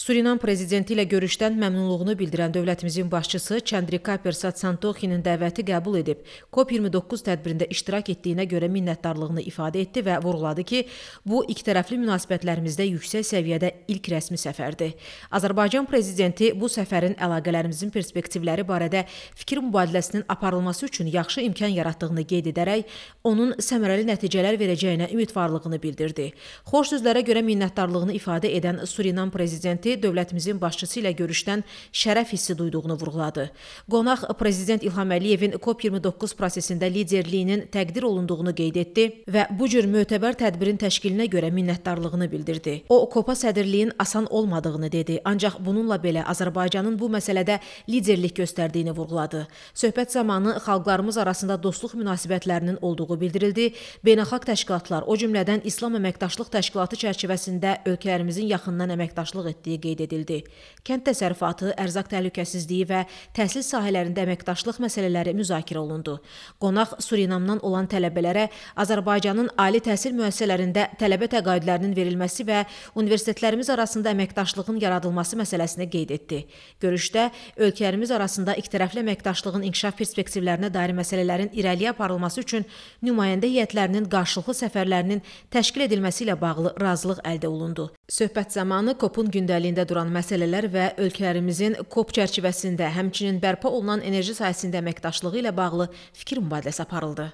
Surinam prezidenti ilə görüşdən məmnunluğunu bildirən dövlətimizin başçısı Çəndri Kapersat Santoxinin dəvəti qəbul edib, COP29 tədbirində iştirak etdiyinə görə minnətdarlığını ifadə etdi və vurğuladı ki, bu ikitərəfli münasibətlərimizdə yüksək səviyyədə ilk rəsmi səfərdir. Azərbaycan prezidenti bu səfərin əlaqələrimizin perspektivləri barədə fikir mübadiləsinin aparılması üçün yaxşı imkan yaratdığını qeyd edərək, onun səmərəli nəticələr verəcəyinə ümidvarlığını bildirdi. Xoş sözlərə görə minnətdarlığını ifadə edən Surinam prezidenti prezidenti dövlətimizin başçısı ilə görüşdən şərəf hissi duyduğunu vurğuladı. Qonaq prezident İlham Əliyevin COP29 prosesində liderliyinin təqdir olunduğunu qeyd etdi və bu cür mötəbər tədbirin təşkilinə görə minnətdarlığını bildirdi. O, COP-a sədrliyin asan olmadığını dedi, ancaq bununla belə Azərbaycanın bu məsələdə liderlik göstərdiyini vurğuladı. Söhbət zamanı xalqlarımız arasında dostluq münasibətlərinin olduğu bildirildi. Beynəlxalq təşkilatlar, o cümlədən İslam Əməkdaşlıq Təşkilatı çərçivəsində ölkələrimizin yaxından əməkdaşlıq etdiyi qeyd edildi. Kənd təsərrüfatı, ərzaq təhlükəsizliyi və təhsil sahələrində əməkdaşlıq məsələləri müzakirə olundu. Qonaq Surinamdan olan tələbələrə Azərbaycanın ali təhsil müəssisələrində tələbə təqaüdlərinin verilməsi və universitetlərimiz arasında əməkdaşlığın yaradılması məsələsini qeyd etdi. Görüşdə ölkələrimiz arasında ikitərəfli əməkdaşlığın inkişaf perspektivlərinə dair məsələlərin irəliyə aparılması üçün nümayəndə heyətlərinin qarşılıqlı səfərlərinin təşkil edilməsi ilə bağlı razılıq əldə olundu. Söhbət zamanı COP-un gündəliyində duran məsələlər və ölkələrimizin COP çərçivəsində, həmçinin bərpa olunan enerji sahəsində əməkdaşlığı ilə bağlı fikir mübadiləsi aparıldı.